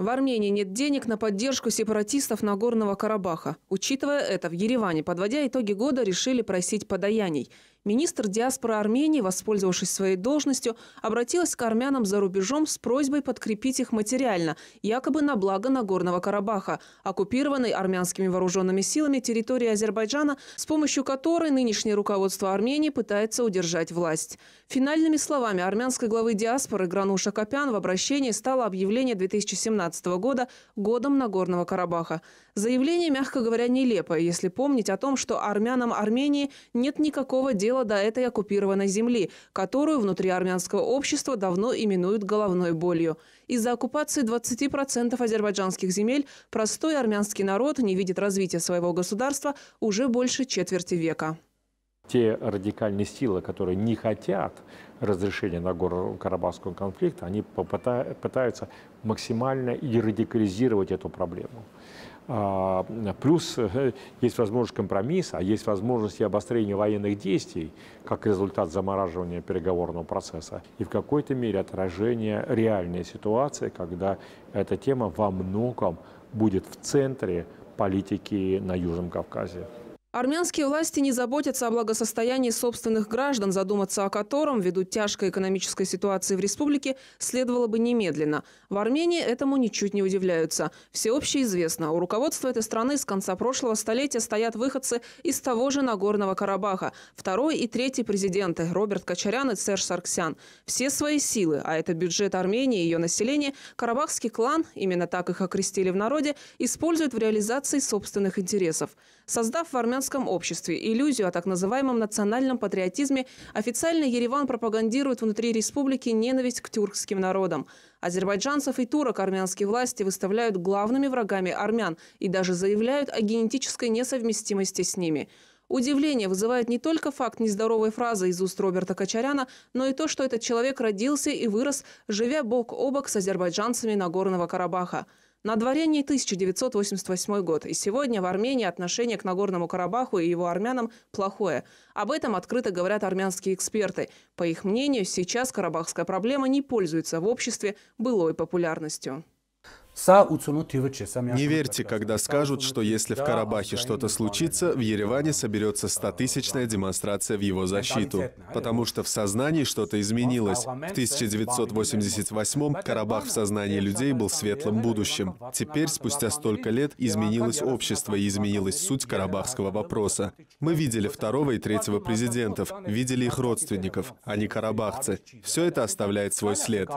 В Армении нет денег на поддержку сепаратистов Нагорного Карабаха. Учитывая это, в Ереване, подводя итоги года, решили просить подаяний министр диаспоры Армении, воспользовавшись своей должностью, обратилась к армянам за рубежом с просьбой подкрепить их материально, якобы на благо Нагорного Карабаха, оккупированной армянскими вооруженными силами территории Азербайджана, с помощью которой нынешнее руководство Армении пытается удержать власть. Финальными словами армянской главы диаспоры Грануша Копян в обращении стало объявление 2017 года «Годом Нагорного Карабаха». Заявление, мягко говоря, нелепое, если помнить о том, что армянам Армении нет никакого дела дело до этой оккупированной земли, которую внутри армянского общества давно именуют головной болью. Из-за оккупации 20% азербайджанских земель простой армянский народ не видит развития своего государства уже больше четверти века те радикальные силы, которые не хотят разрешения Нагорно-Карабахского конфликта, они пытаются максимально и радикализировать эту проблему. А, плюс э, есть возможность компромисса, а есть возможность и обострения военных действий как результат замораживания переговорного процесса и в какой-то мере отражение реальной ситуации, когда эта тема во многом будет в центре политики на Южном Кавказе. Армянские власти не заботятся о благосостоянии собственных граждан, задуматься о котором, ввиду тяжкой экономической ситуации в республике, следовало бы немедленно. В Армении этому ничуть не удивляются. Всеобще известно, у руководства этой страны с конца прошлого столетия стоят выходцы из того же Нагорного Карабаха. Второй и третий президенты – Роберт Кочарян и Серж Сарксян. Все свои силы, а это бюджет Армении и ее население, карабахский клан, именно так их окрестили в народе, используют в реализации собственных интересов. Создав в Армянии армянском обществе. Иллюзию о так называемом национальном патриотизме официально Ереван пропагандирует внутри республики ненависть к тюркским народам. Азербайджанцев и турок армянские власти выставляют главными врагами армян и даже заявляют о генетической несовместимости с ними. Удивление вызывает не только факт нездоровой фразы из уст Роберта Качаряна, но и то, что этот человек родился и вырос, живя бок о бок с азербайджанцами Нагорного Карабаха. На дворе не 1988 год, и сегодня в Армении отношение к Нагорному Карабаху и его армянам плохое. Об этом открыто говорят армянские эксперты. По их мнению, сейчас карабахская проблема не пользуется в обществе былой популярностью. Не верьте, когда скажут, что если в Карабахе что-то случится, в Ереване соберется стотысячная демонстрация в его защиту, потому что в сознании что-то изменилось. В 1988-м Карабах в сознании людей был светлым будущим. Теперь, спустя столько лет, изменилось общество и изменилась суть карабахского вопроса. Мы видели второго и третьего президентов, видели их родственников, а Они карабахцы. Все это оставляет свой след.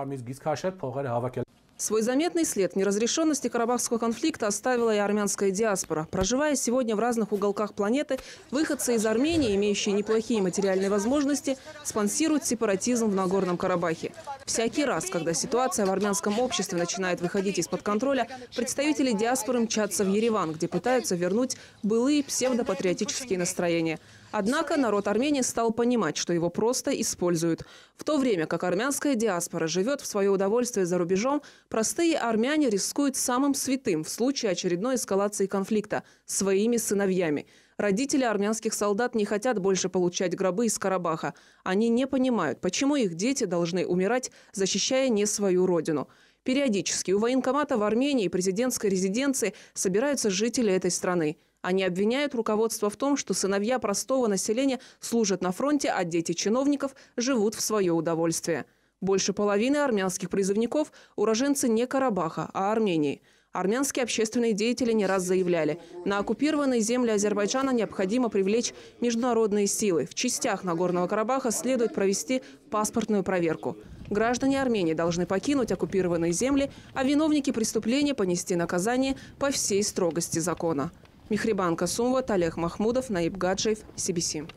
Свой заметный след неразрешенности Карабахского конфликта оставила и армянская диаспора. Проживая сегодня в разных уголках планеты, выходцы из Армении, имеющие неплохие материальные возможности, спонсируют сепаратизм в Нагорном Карабахе. Всякий раз, когда ситуация в армянском обществе начинает выходить из-под контроля, представители диаспоры мчатся в Ереван, где пытаются вернуть былые псевдопатриотические настроения – Однако народ Армении стал понимать, что его просто используют. В то время как армянская диаспора живет в свое удовольствие за рубежом, простые армяне рискуют самым святым в случае очередной эскалации конфликта – своими сыновьями. Родители армянских солдат не хотят больше получать гробы из Карабаха. Они не понимают, почему их дети должны умирать, защищая не свою родину. Периодически у военкомата в Армении и президентской резиденции собираются жители этой страны – они обвиняют руководство в том, что сыновья простого населения служат на фронте, а дети чиновников живут в свое удовольствие. Больше половины армянских призывников – уроженцы не Карабаха, а Армении. Армянские общественные деятели не раз заявляли, на оккупированные земли Азербайджана необходимо привлечь международные силы. В частях Нагорного Карабаха следует провести паспортную проверку. Граждане Армении должны покинуть оккупированные земли, а виновники преступления понести наказание по всей строгости закона. Михрибан Сумват, Олег Махмудов, Наиб Гаджиев, CBC.